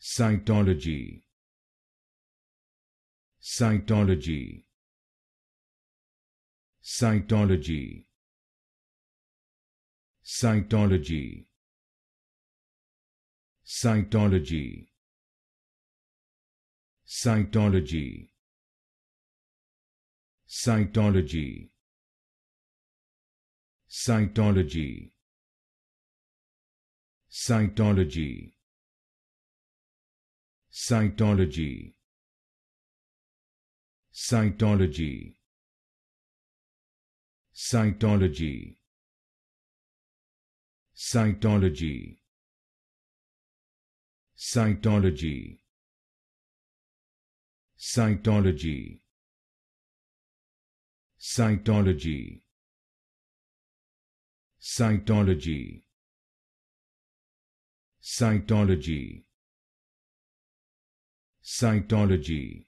Scientology. Scientology. Scientology. Scientology. Scientology. Scientology. Scientology. Scientology. Cytology Cytology Cytology Cytology Cytology Cytology Cytology Cytology Cytology Scientology